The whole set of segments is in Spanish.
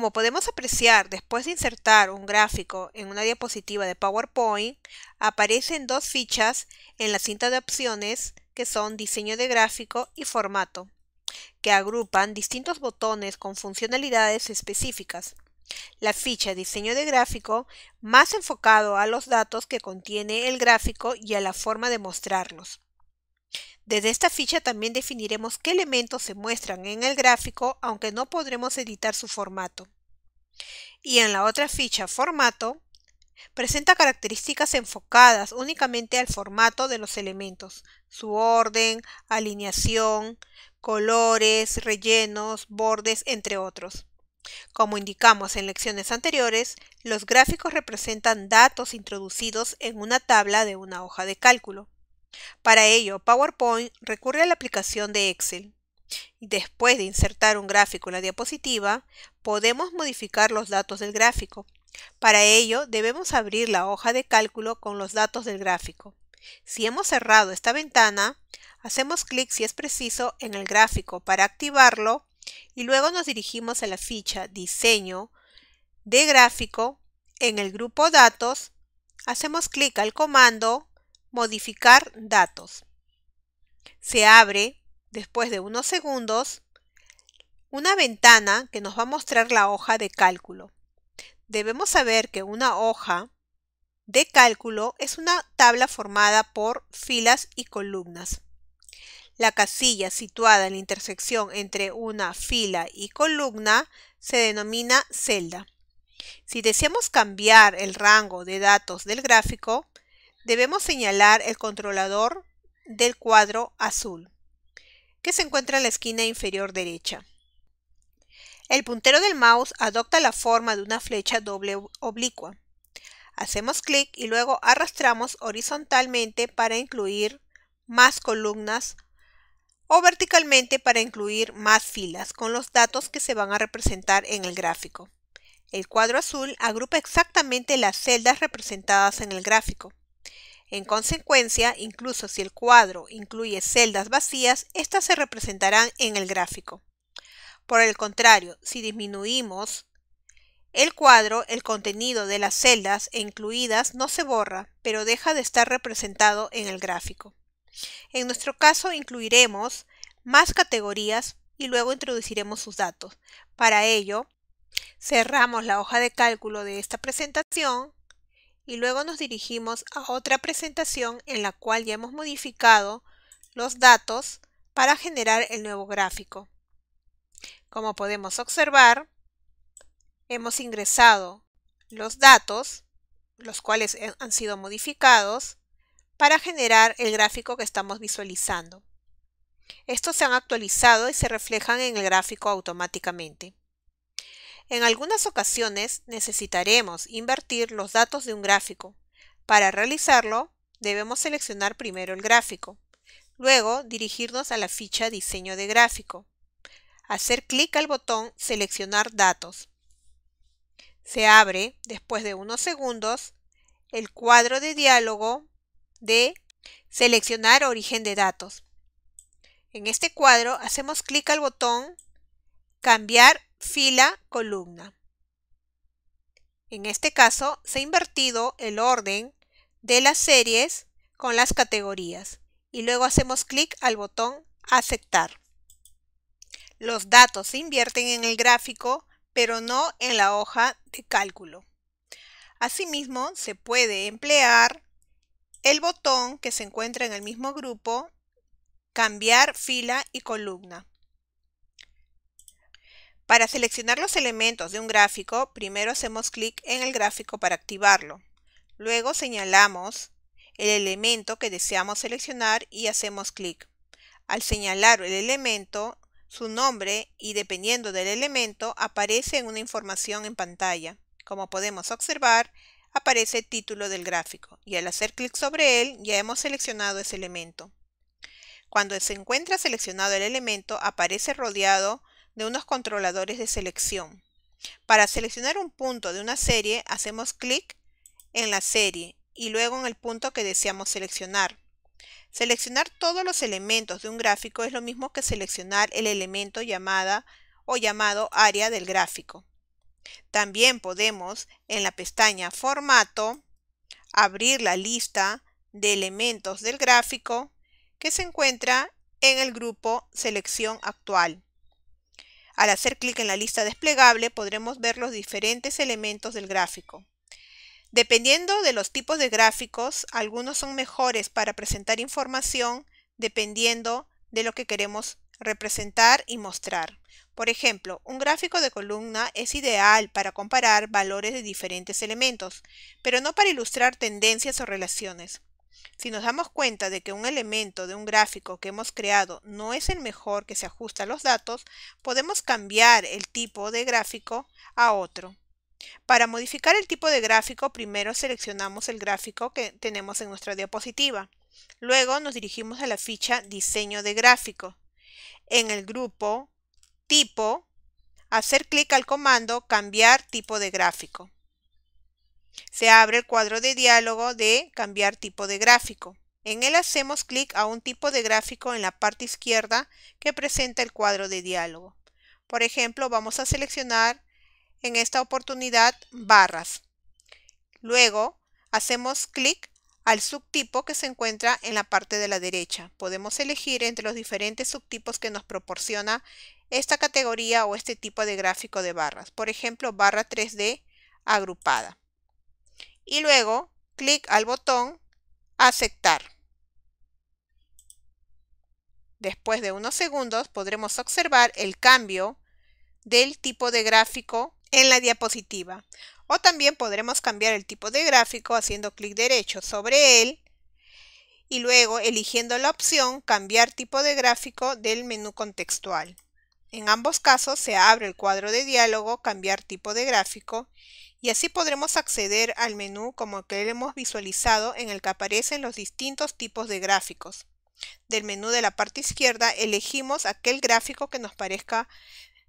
Como podemos apreciar, después de insertar un gráfico en una diapositiva de PowerPoint, aparecen dos fichas en la cinta de opciones que son diseño de gráfico y formato, que agrupan distintos botones con funcionalidades específicas. La ficha diseño de gráfico más enfocado a los datos que contiene el gráfico y a la forma de mostrarlos. Desde esta ficha también definiremos qué elementos se muestran en el gráfico, aunque no podremos editar su formato. Y en la otra ficha, formato, presenta características enfocadas únicamente al formato de los elementos, su orden, alineación, colores, rellenos, bordes, entre otros. Como indicamos en lecciones anteriores, los gráficos representan datos introducidos en una tabla de una hoja de cálculo. Para ello, PowerPoint recurre a la aplicación de Excel. Después de insertar un gráfico en la diapositiva, podemos modificar los datos del gráfico. Para ello, debemos abrir la hoja de cálculo con los datos del gráfico. Si hemos cerrado esta ventana, hacemos clic si es preciso en el gráfico para activarlo y luego nos dirigimos a la ficha Diseño de gráfico. En el grupo Datos, hacemos clic al comando Modificar datos. Se abre, después de unos segundos, una ventana que nos va a mostrar la hoja de cálculo. Debemos saber que una hoja de cálculo es una tabla formada por filas y columnas. La casilla situada en la intersección entre una fila y columna se denomina celda. Si deseamos cambiar el rango de datos del gráfico, debemos señalar el controlador del cuadro azul, que se encuentra en la esquina inferior derecha. El puntero del mouse adopta la forma de una flecha doble oblicua. Hacemos clic y luego arrastramos horizontalmente para incluir más columnas o verticalmente para incluir más filas con los datos que se van a representar en el gráfico. El cuadro azul agrupa exactamente las celdas representadas en el gráfico. En consecuencia, incluso si el cuadro incluye celdas vacías, éstas se representarán en el gráfico. Por el contrario, si disminuimos el cuadro, el contenido de las celdas e incluidas no se borra, pero deja de estar representado en el gráfico. En nuestro caso incluiremos más categorías y luego introduciremos sus datos. Para ello, cerramos la hoja de cálculo de esta presentación y luego nos dirigimos a otra presentación en la cual ya hemos modificado los datos para generar el nuevo gráfico. Como podemos observar, hemos ingresado los datos, los cuales e-, han sido modificados, para generar el gráfico que estamos visualizando. Estos se han actualizado y se reflejan en el gráfico automáticamente. En algunas ocasiones necesitaremos invertir los datos de un gráfico. Para realizarlo, debemos seleccionar primero el gráfico, luego dirigirnos a la ficha Diseño de gráfico, hacer clic al botón Seleccionar datos. Se abre, después de unos segundos, el cuadro de diálogo de Seleccionar origen de datos. En este cuadro hacemos clic al botón Cambiar fila, columna. En este caso se ha invertido el orden de las series con las categorías y luego hacemos clic al botón aceptar. Los datos se invierten en el gráfico pero no en la hoja de cálculo. Asimismo se puede emplear el botón que se encuentra en el mismo grupo cambiar fila y columna para seleccionar los elementos de un gráfico, primero hacemos clic en el gráfico para activarlo. Luego señalamos el elemento que deseamos seleccionar y hacemos clic. Al señalar el elemento, su nombre y dependiendo del elemento aparece en una información en pantalla. Como podemos observar, aparece el título del gráfico y al hacer clic sobre él ya hemos seleccionado ese elemento. Cuando se encuentra seleccionado el elemento aparece rodeado de unos controladores de selección. Para seleccionar un punto de una serie, hacemos clic en la serie y luego en el punto que deseamos seleccionar. Seleccionar todos los elementos de un gráfico es lo mismo que seleccionar el elemento llamada o llamado área del gráfico. También podemos, en la pestaña Formato, abrir la lista de elementos del gráfico que se encuentra en el grupo Selección Actual. Al hacer clic en la lista desplegable podremos ver los diferentes elementos del gráfico. Dependiendo de los tipos de gráficos, algunos son mejores para presentar información dependiendo de lo que queremos representar y mostrar. Por ejemplo, un gráfico de columna es ideal para comparar valores de diferentes elementos, pero no para ilustrar tendencias o relaciones. Si nos damos cuenta de que un elemento de un gráfico que hemos creado no es el mejor que se ajusta a los datos, podemos cambiar el tipo de gráfico a otro. Para modificar el tipo de gráfico, primero seleccionamos el gráfico que tenemos en nuestra diapositiva. Luego nos dirigimos a la ficha Diseño de gráfico. En el grupo Tipo, hacer clic al comando Cambiar tipo de gráfico se abre el cuadro de diálogo de cambiar tipo de gráfico. En él hacemos clic a un tipo de gráfico en la parte izquierda que presenta el cuadro de diálogo. Por ejemplo, vamos a seleccionar en esta oportunidad barras. Luego hacemos clic al subtipo que se encuentra en la parte de la derecha. Podemos elegir entre los diferentes subtipos que nos proporciona esta categoría o este tipo de gráfico de barras. Por ejemplo, barra 3D agrupada y luego clic al botón aceptar. Después de unos segundos podremos observar el cambio del tipo de gráfico en la diapositiva. O también podremos cambiar el tipo de gráfico haciendo clic derecho sobre él y luego eligiendo la opción Cambiar tipo de gráfico del menú contextual. En ambos casos se abre el cuadro de diálogo Cambiar tipo de gráfico y así podremos acceder al menú como que hemos visualizado en el que aparecen los distintos tipos de gráficos. Del menú de la parte izquierda elegimos aquel gráfico que nos parezca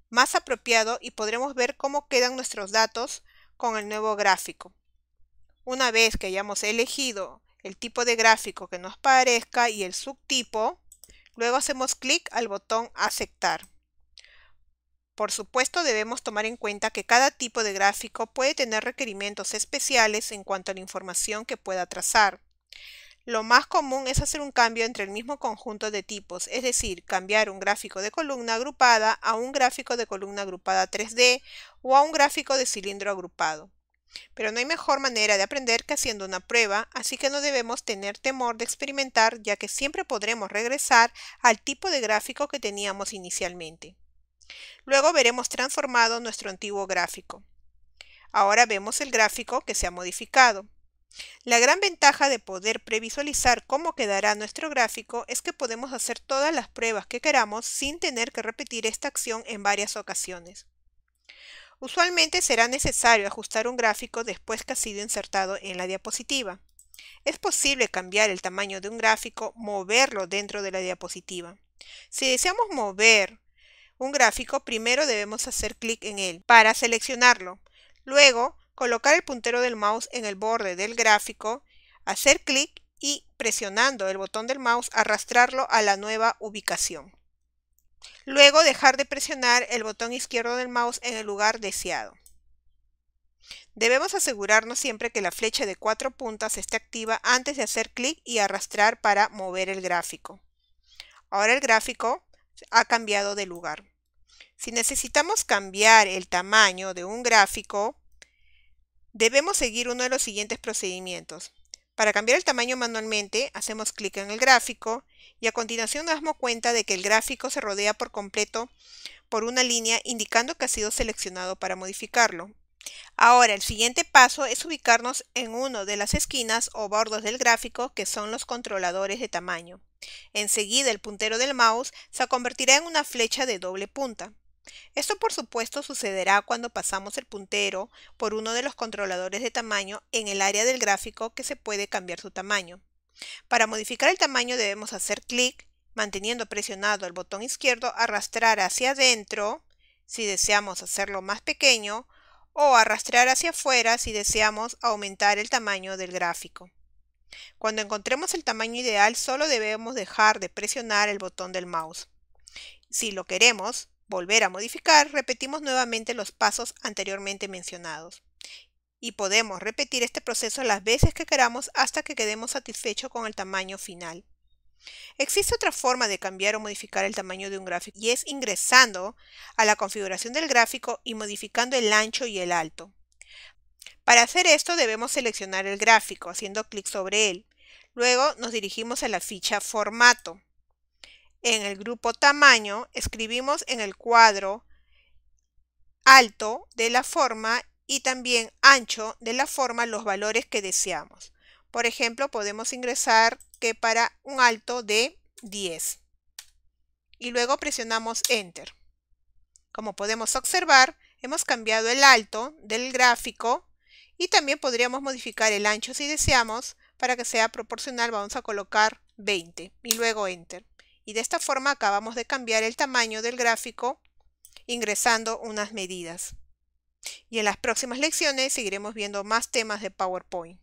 más apropiado y podremos ver cómo quedan nuestros datos con el nuevo gráfico. Una vez que hayamos elegido el tipo de gráfico que nos parezca y el subtipo, luego hacemos clic al botón aceptar. Por supuesto, debemos tomar en cuenta que cada tipo de gráfico puede tener requerimientos especiales en cuanto a la información que pueda trazar. Lo más común es hacer un cambio entre el mismo conjunto de tipos, es decir, cambiar un gráfico de columna agrupada a un gráfico de columna agrupada 3D o a un gráfico de cilindro agrupado. Pero no hay mejor manera de aprender que haciendo una prueba, así que no debemos tener temor de experimentar ya que siempre podremos regresar al tipo de gráfico que teníamos inicialmente. Luego veremos transformado nuestro antiguo gráfico. Ahora vemos el gráfico que se ha modificado. La gran ventaja de poder previsualizar cómo quedará nuestro gráfico es que podemos hacer todas las pruebas que queramos sin tener que repetir esta acción en varias ocasiones. Usualmente será necesario ajustar un gráfico después que ha sido insertado en la diapositiva. Es posible cambiar el tamaño de un gráfico, moverlo dentro de la diapositiva. Si deseamos mover un gráfico, primero debemos hacer clic en él para seleccionarlo. Luego, colocar el puntero del mouse en el borde del gráfico, hacer clic y presionando el botón del mouse arrastrarlo a la nueva ubicación. Luego dejar de presionar el botón izquierdo del mouse en el lugar deseado. Debemos asegurarnos siempre que la flecha de cuatro puntas esté activa antes de hacer clic y arrastrar para mover el gráfico. Ahora el gráfico ha cambiado de lugar. Si necesitamos cambiar el tamaño de un gráfico, debemos seguir uno de los siguientes procedimientos. Para cambiar el tamaño manualmente, hacemos clic en el gráfico y a continuación nos damos cuenta de que el gráfico se rodea por completo por una línea indicando que ha sido seleccionado para modificarlo. Ahora, el siguiente paso es ubicarnos en uno de las esquinas o bordos del gráfico que son los controladores de tamaño. Enseguida el puntero del mouse se convertirá en una flecha de doble punta. Esto por supuesto sucederá cuando pasamos el puntero por uno de los controladores de tamaño en el área del gráfico que se puede cambiar su tamaño. Para modificar el tamaño debemos hacer clic, manteniendo presionado el botón izquierdo, arrastrar hacia adentro si deseamos hacerlo más pequeño o arrastrar hacia afuera si deseamos aumentar el tamaño del gráfico. Cuando encontremos el tamaño ideal solo debemos dejar de presionar el botón del mouse. Si lo queremos, volver a modificar, repetimos nuevamente los pasos anteriormente mencionados. Y podemos repetir este proceso las veces que queramos hasta que quedemos satisfechos con el tamaño final. Existe otra forma de cambiar o modificar el tamaño de un gráfico y es ingresando a la configuración del gráfico y modificando el ancho y el alto. Para hacer esto debemos seleccionar el gráfico haciendo clic sobre él. Luego nos dirigimos a la ficha Formato en el grupo tamaño, escribimos en el cuadro alto de la forma y también ancho de la forma los valores que deseamos. Por ejemplo, podemos ingresar que para un alto de 10. Y luego presionamos Enter. Como podemos observar, hemos cambiado el alto del gráfico y también podríamos modificar el ancho si deseamos. Para que sea proporcional vamos a colocar 20 y luego Enter y de esta forma acabamos de cambiar el tamaño del gráfico ingresando unas medidas. Y en las próximas lecciones seguiremos viendo más temas de PowerPoint.